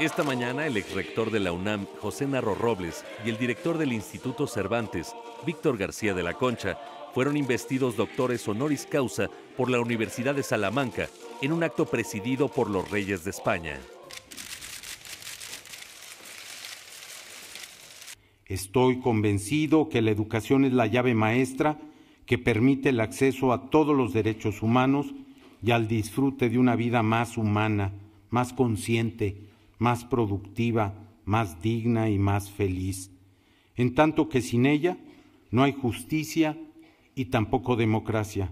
Esta mañana el exrector de la UNAM, José Narro Robles, y el director del Instituto Cervantes, Víctor García de la Concha, fueron investidos doctores honoris causa por la Universidad de Salamanca en un acto presidido por los reyes de España. Estoy convencido que la educación es la llave maestra que permite el acceso a todos los derechos humanos y al disfrute de una vida más humana, más consciente, más productiva, más digna y más feliz, en tanto que sin ella no hay justicia y tampoco democracia.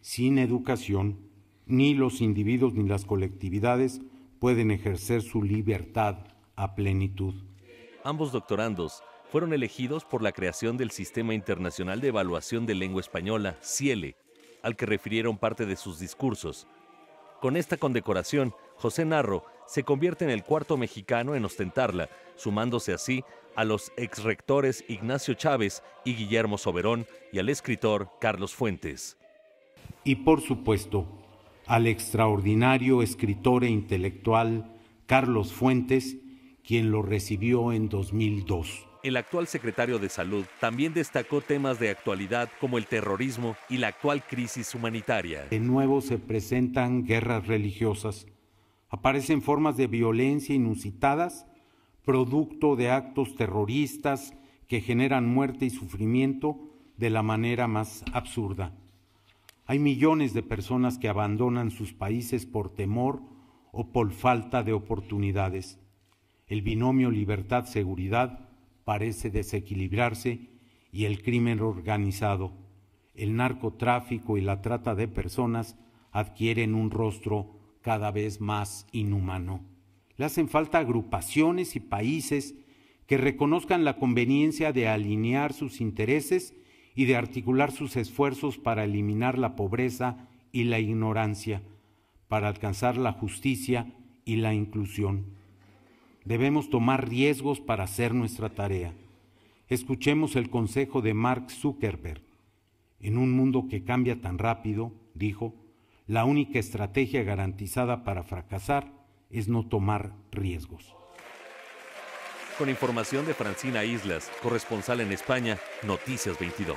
Sin educación, ni los individuos ni las colectividades pueden ejercer su libertad a plenitud. Ambos doctorandos fueron elegidos por la creación del Sistema Internacional de Evaluación de Lengua Española, CIELE, al que refirieron parte de sus discursos. Con esta condecoración, José Narro se convierte en el cuarto mexicano en ostentarla, sumándose así a los exrectores Ignacio Chávez y Guillermo Soberón y al escritor Carlos Fuentes. Y por supuesto, al extraordinario escritor e intelectual Carlos Fuentes, quien lo recibió en 2002. El actual secretario de Salud también destacó temas de actualidad como el terrorismo y la actual crisis humanitaria. De nuevo se presentan guerras religiosas, aparecen formas de violencia inusitadas, producto de actos terroristas que generan muerte y sufrimiento de la manera más absurda. Hay millones de personas que abandonan sus países por temor o por falta de oportunidades el binomio libertad-seguridad parece desequilibrarse y el crimen organizado, el narcotráfico y la trata de personas adquieren un rostro cada vez más inhumano. Le hacen falta agrupaciones y países que reconozcan la conveniencia de alinear sus intereses y de articular sus esfuerzos para eliminar la pobreza y la ignorancia, para alcanzar la justicia y la inclusión. Debemos tomar riesgos para hacer nuestra tarea. Escuchemos el consejo de Mark Zuckerberg. En un mundo que cambia tan rápido, dijo, la única estrategia garantizada para fracasar es no tomar riesgos. Con información de Francina Islas, corresponsal en España, Noticias 22.